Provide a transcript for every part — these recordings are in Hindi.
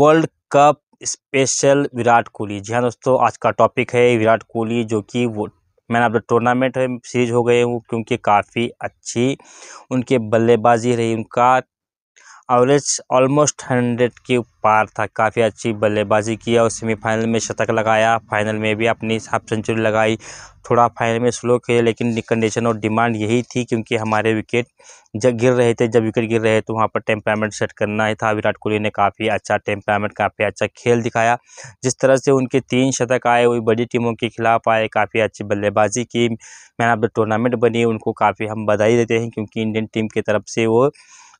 world cup special Virat Kohli जी हाँ दोस्तों आज का टॉपिक है विराट कोहली जो कि वो man of the tournament series हो गए वो क्योंकि काफ़ी अच्छी उनके बल्लेबाजी रही उनका एवरेज ऑलमोस्ट हंड्रेड के पार था काफ़ी अच्छी बल्लेबाजी किया और सेमीफाइनल में शतक लगाया फाइनल में भी अपनी हाफ सेंचुरी लगाई थोड़ा फाइनल में स्लो किया लेकिन कंडीशन और डिमांड यही थी क्योंकि हमारे विकेट जब गिर रहे थे जब विकेट गिर रहे तो वहाँ पर टेम्परामेंट सेट करना ही था विराट कोहली ने काफ़ी अच्छा टेम्परामेंट काफ़ी अच्छा खेल दिखाया जिस तरह से उनके तीन शतक आए वही बड़ी टीमों के खिलाफ आए काफ़ी अच्छी बल्लेबाजी की मैन ऑफ द टूर्नामेंट बनी उनको काफ़ी हम बधाई देते हैं क्योंकि इंडियन टीम की तरफ से वो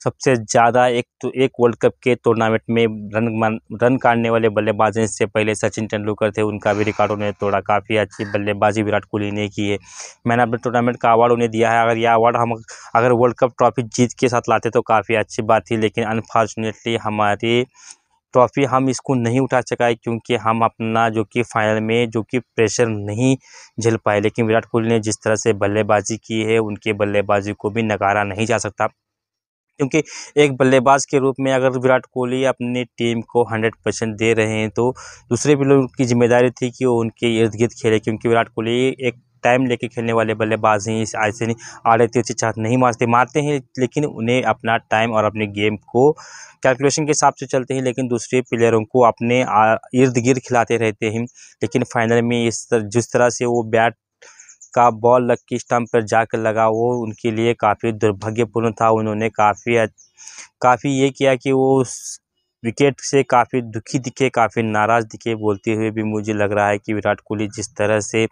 सबसे ज़्यादा एक तो एक वर्ल्ड कप के टूर्नामेंट में रन मान रन काटने वाले बल्लेबाज हैं इससे पहले सचिन तेंदुलकर थे उनका भी रिकॉर्ड उन्हें तोड़ा काफ़ी अच्छी बल्लेबाजी विराट कोहली ने की है मैंने अपने टूर्नामेंट का अवार्ड उन्हें दिया है अगर यह अवार्ड हम अगर वर्ल्ड कप ट्रॉफी जीत के साथ लाते तो काफ़ी अच्छी बात थी लेकिन अनफॉर्चुनेटली हमारी ट्रॉफ़ी हम इसको नहीं उठा सकाए क्योंकि हम अपना जो कि फाइनल में जो कि प्रेशर नहीं झेल पाए लेकिन विराट कोहली ने जिस तरह से बल्लेबाजी की है उनके बल्लेबाजी को भी नकारा नहीं जा सकता क्योंकि एक बल्लेबाज के रूप में अगर विराट कोहली अपनी टीम को हंड्रेड परसेंट दे रहे हैं तो दूसरे भी लोगों की जिम्मेदारी थी कि वो उनके इर्द गिर्द खेले क्योंकि विराट कोहली एक टाइम लेके खेलने वाले बल्लेबाज हैं इस ऐसे नहीं आड़े तिरछे चाहत नहीं मारते मारते हैं लेकिन उन्हें अपना टाइम और अपने गेम को कैलकुलेशन के हिसाब से चलते हैं लेकिन दूसरे प्लेयरों को अपने इर्द गिर्द खिलाते रहते हैं लेकिन फाइनल में इस तर, जिस तरह से वो बैट का बॉल लक्की स्टंप पर जाकर लगा वो उनके लिए काफ़ी दुर्भाग्यपूर्ण था उन्होंने काफ़ी काफ़ी ये किया कि वो उस विकेट से काफ़ी दुखी दिखे काफ़ी नाराज़ दिखे बोलते हुए भी मुझे लग रहा है कि विराट कोहली जिस तरह से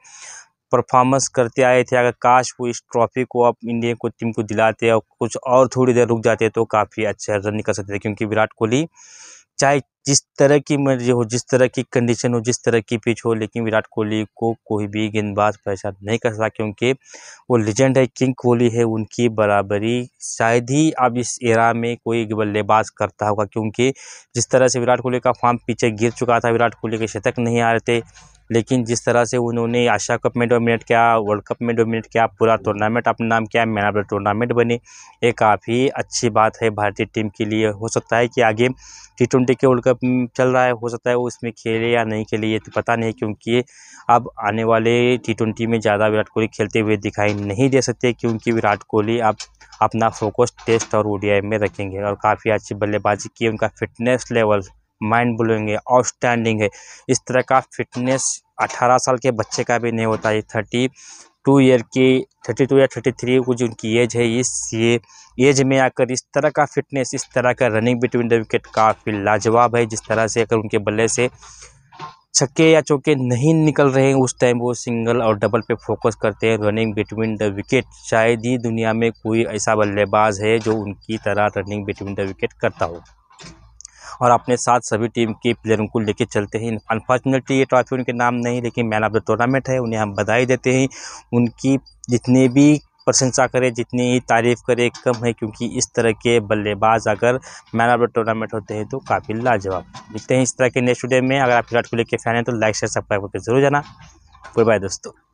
परफॉर्मेंस करते आए थे अगर काश वो इस ट्रॉफी को अब इंडिया को टीम को दिलाते और कुछ और थोड़ी देर रुक जाते तो काफ़ी अच्छा रन निकल सकते थे क्योंकि विराट कोहली चाहे जिस तरह की मर्जी हो जिस तरह की कंडीशन हो जिस तरह की पिच हो लेकिन विराट कोहली को कोई भी गेंदबाज परेशान नहीं कर सकता क्योंकि वो लीजेंड है किंग कोहली है उनकी बराबरी शायद ही अब इस एरा में कोई बल्लेबाज करता होगा क्योंकि जिस तरह से विराट कोहली का फॉर्म पीछे गिर चुका था विराट कोहली के शतक नहीं आ रहे थे लेकिन जिस तरह से उन्होंने आशा कप में डोमिनेट किया वर्ल्ड कप में डोमिनेट किया पूरा टूर्नामेंट अपना नाम किया मैन ऑफ द टूर्नामेंट बने ये काफ़ी अच्छी बात है भारतीय टीम के लिए हो सकता है कि आगे टी ट्वेंटी के वर्ल्ड कप चल रहा है हो सकता है वो उसमें खेले या नहीं खेले ये तो पता नहीं क्योंकि अब आने वाले टी ट्वेंटी में ज़्यादा विराट कोहली खेलते हुए दिखाई नहीं दे सकते क्योंकि विराट कोहली अब अपना फोकस टेस्ट और ओडीआई में रखेंगे और काफ़ी अच्छी बल्लेबाजी की उनका फिटनेस लेवल माइंड ब्लोइंग है आउटस्टैंडिंग है इस तरह का फिटनेस अठारह साल के बच्चे का भी नहीं होता है थर्टी टू ईयर की थर्टी टू या थर्टी थ्री कुछ उनकी एज है इस ये एज में आकर इस तरह का फिटनेस इस तरह का रनिंग बिटवीन द विकेट काफ़ी लाजवाब है जिस तरह से अगर उनके बल्ले से छक्के या चौके नहीं निकल रहे हैं उस टाइम वो सिंगल और डबल पे फोकस करते हैं रनिंग बिटवीन द विकेट शायद ही दुनिया में कोई ऐसा बल्लेबाज है जो उनकी तरह रनिंग बिटवीन द विकेट करता हो और अपने साथ सभी टीम के प्लेयरों को लेकर चलते हैं अनफॉर्चुनेटली ये ट्रॉफी उनके नाम नहीं लेकिन मैन ऑफ द टूर्नामेंट है उन्हें हम बधाई देते हैं उनकी जितने भी प्रशंसा करें जितनी ही तारीफ़ करें कम है क्योंकि इस तरह के बल्लेबाज अगर मैन ऑफ द टूर्नामेंट होते हैं तो काफ़ी लाजवाब मिलते हैं इस तरह के नेक्स्ट डे में अगर आप विराट कोहली के फैन हैं तो लाइक शेयर सब्सक्राइब करके जरूर जाना गुड बाय दोस्तों